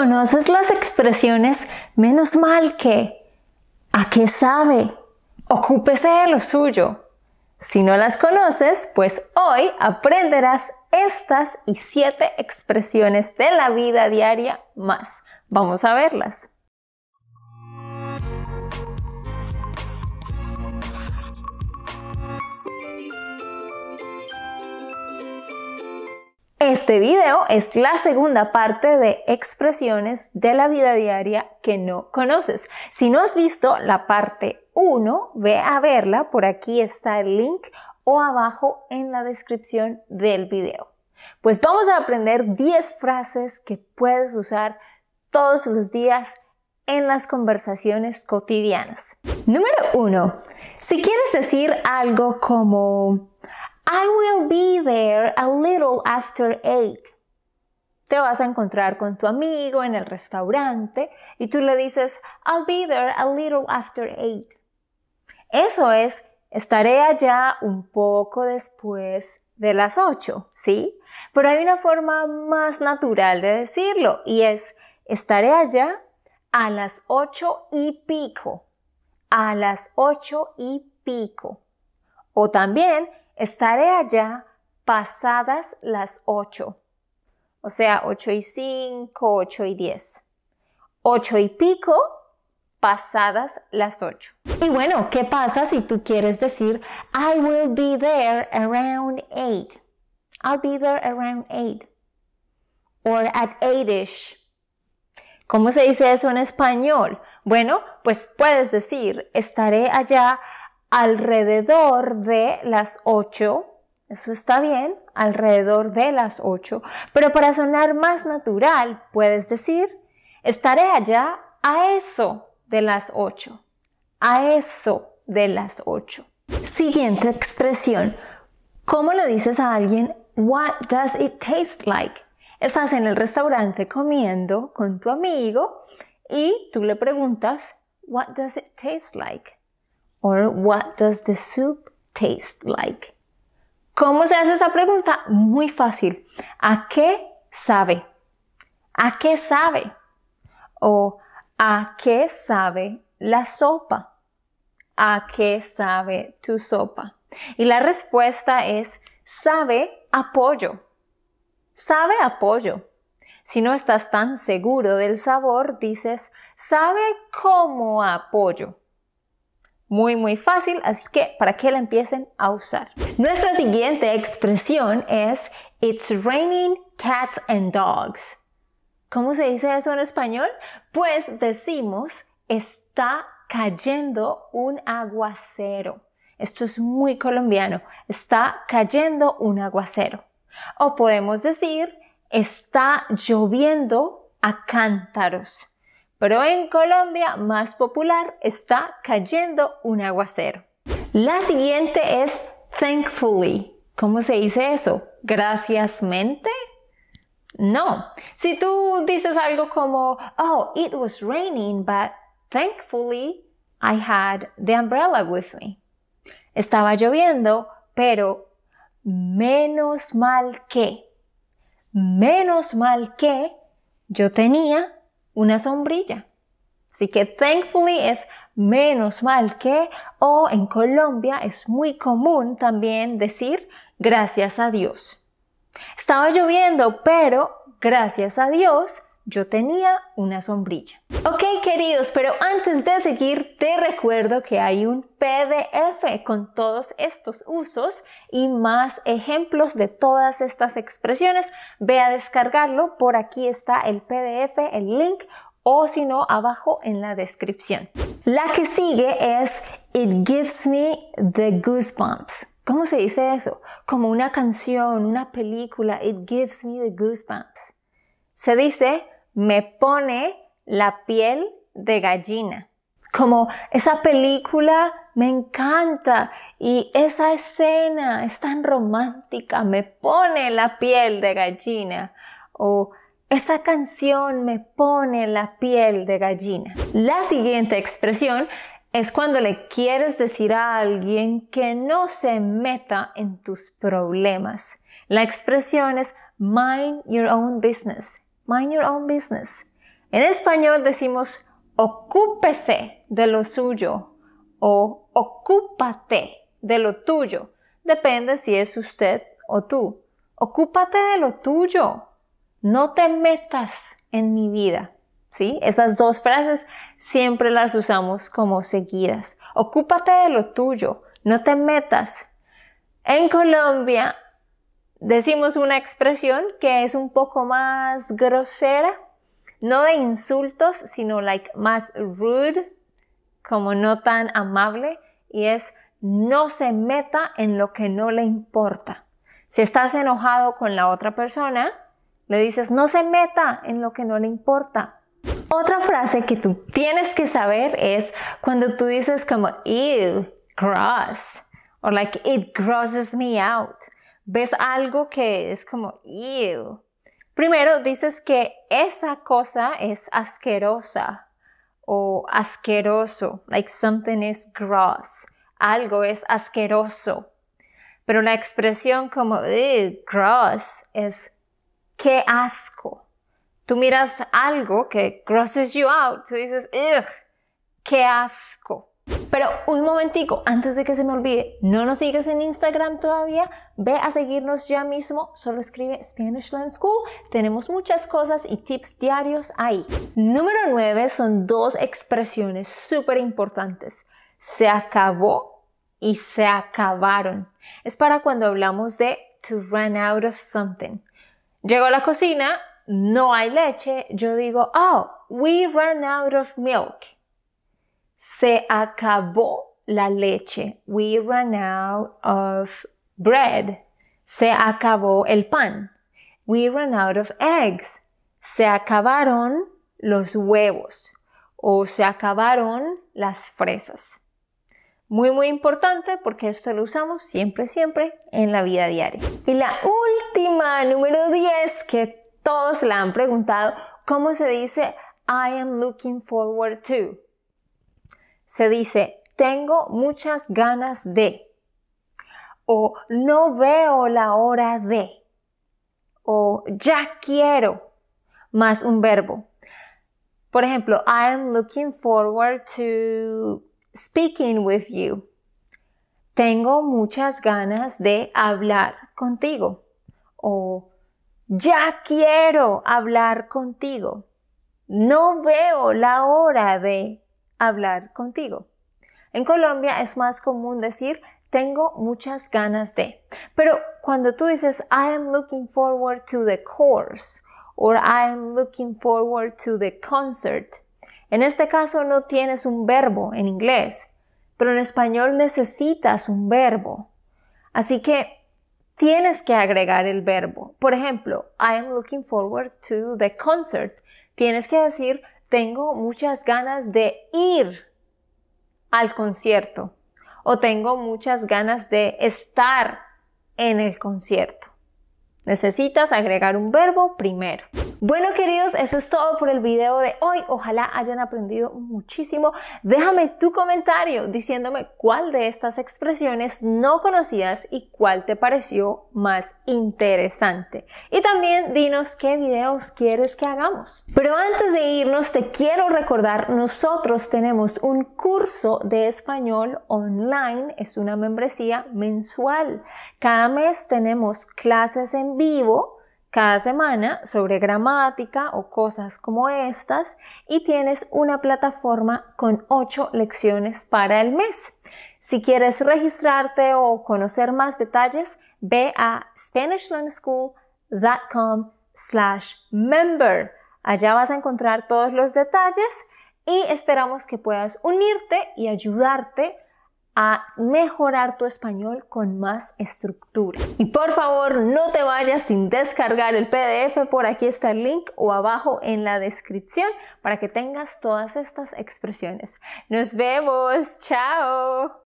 ¿Conoces las expresiones menos mal que? ¿A qué sabe? Ocúpese de lo suyo. Si no las conoces, pues hoy aprenderás estas y siete expresiones de la vida diaria más. Vamos a verlas. Este video es la segunda parte de expresiones de la vida diaria que no conoces. Si no has visto la parte 1, ve a verla, por aquí está el link o abajo en la descripción del video. Pues vamos a aprender 10 frases que puedes usar todos los días en las conversaciones cotidianas. Número 1. Si quieres decir algo como I will be there a little after eight. Te vas a encontrar con tu amigo en el restaurante y tú le dices, I'll be there a little after eight. Eso es, estaré allá un poco después de las ocho, ¿sí? Pero hay una forma más natural de decirlo y es, estaré allá a las ocho y pico. A las ocho y pico. O también, Estaré allá pasadas las 8. O sea, 8 y 5, 8 y 10. 8 y pico pasadas las 8. Y bueno, ¿qué pasa si tú quieres decir I will be there around 8? I'll be there around 8. Or at 8ish. ¿Cómo se dice eso en español? Bueno, pues puedes decir estaré allá alrededor de las 8. Eso está bien, alrededor de las 8. Pero para sonar más natural, puedes decir, estaré allá a eso de las 8. A eso de las 8. Siguiente expresión. ¿Cómo le dices a alguien, what does it taste like? Estás en el restaurante comiendo con tu amigo y tú le preguntas, what does it taste like? Or what does the soup taste like? ¿Cómo se hace esa pregunta? Muy fácil. ¿A qué sabe? ¿A qué sabe? O ¿a qué sabe la sopa? ¿A qué sabe tu sopa? Y la respuesta es sabe a pollo. Sabe a pollo. Si no estás tan seguro del sabor, dices sabe como a pollo muy muy fácil, así que para que la empiecen a usar. Nuestra siguiente expresión es It's raining cats and dogs. ¿Cómo se dice eso en español? Pues decimos está cayendo un aguacero. Esto es muy colombiano. Está cayendo un aguacero. O podemos decir está lloviendo a cántaros. Pero en Colombia más popular está cayendo un aguacero. La siguiente es thankfully. ¿Cómo se dice eso? ¿Graciasmente? No. Si tú dices algo como, oh, it was raining, but thankfully I had the umbrella with me. Estaba lloviendo, pero menos mal que, menos mal que yo tenía una sombrilla. Así que thankfully es menos mal que o en Colombia es muy común también decir gracias a Dios. Estaba lloviendo, pero gracias a Dios yo tenía una sombrilla. Ok queridos, pero antes de seguir te recuerdo que hay un PDF con todos estos usos y más ejemplos de todas estas expresiones. Ve a descargarlo, por aquí está el PDF, el link o si no abajo en la descripción. La que sigue es It gives me the goosebumps. ¿Cómo se dice eso? Como una canción, una película, It gives me the goosebumps. Se dice me pone la piel de gallina. Como esa película me encanta y esa escena es tan romántica, me pone la piel de gallina. O esa canción me pone la piel de gallina. La siguiente expresión es cuando le quieres decir a alguien que no se meta en tus problemas. La expresión es mind your own business mind your own business. En español decimos ocúpese de lo suyo o ocúpate de lo tuyo. Depende si es usted o tú. Ocúpate de lo tuyo. No te metas en mi vida. ¿Sí? Esas dos frases siempre las usamos como seguidas. Ocúpate de lo tuyo. No te metas. En Colombia decimos una expresión que es un poco más grosera, no de insultos, sino like más rude, como no tan amable, y es no se meta en lo que no le importa. Si estás enojado con la otra persona, le dices no se meta en lo que no le importa. Otra frase que tú tienes que saber es cuando tú dices como ew, gross, o like it grosses me out ves algo que es como, Ew. primero dices que esa cosa es asquerosa o asqueroso, like something is gross, algo es asqueroso. Pero una expresión como, gross, es qué asco. Tú miras algo que grosses you out, tú dices, qué asco. Pero un momentico, antes de que se me olvide, no nos sigues en Instagram todavía, ve a seguirnos ya mismo, solo escribe Spanish School, tenemos muchas cosas y tips diarios ahí. Número 9 son dos expresiones súper importantes, se acabó y se acabaron. Es para cuando hablamos de to run out of something. Llegó a la cocina, no hay leche, yo digo, oh, we ran out of milk se acabó la leche. We ran out of bread. Se acabó el pan. We ran out of eggs. Se acabaron los huevos o se acabaron las fresas. Muy, muy importante porque esto lo usamos siempre, siempre en la vida diaria. Y la última, número 10, que todos la han preguntado, ¿cómo se dice I am looking forward to? se dice, tengo muchas ganas de, o no veo la hora de, o ya quiero, más un verbo. Por ejemplo, I am looking forward to speaking with you. Tengo muchas ganas de hablar contigo. O ya quiero hablar contigo. No veo la hora de hablar contigo. En Colombia es más común decir tengo muchas ganas de. Pero cuando tú dices I am looking forward to the course or I am looking forward to the concert, en este caso no tienes un verbo en inglés, pero en español necesitas un verbo. Así que tienes que agregar el verbo. Por ejemplo, I am looking forward to the concert. Tienes que decir tengo muchas ganas de ir al concierto o tengo muchas ganas de estar en el concierto. Necesitas agregar un verbo primero. Bueno queridos, eso es todo por el video de hoy. Ojalá hayan aprendido muchísimo. Déjame tu comentario diciéndome cuál de estas expresiones no conocías y cuál te pareció más interesante. Y también dinos qué videos quieres que hagamos. Pero antes de irnos, te quiero recordar, nosotros tenemos un curso de español online, es una membresía mensual. Cada mes tenemos clases en vivo cada semana sobre gramática o cosas como estas y tienes una plataforma con 8 lecciones para el mes. Si quieres registrarte o conocer más detalles, ve a SpanishLearnSchool.com slash member. Allá vas a encontrar todos los detalles y esperamos que puedas unirte y ayudarte a mejorar tu español con más estructura. Y por favor, no te vayas sin descargar el PDF, por aquí está el link o abajo en la descripción para que tengas todas estas expresiones. Nos vemos, chao.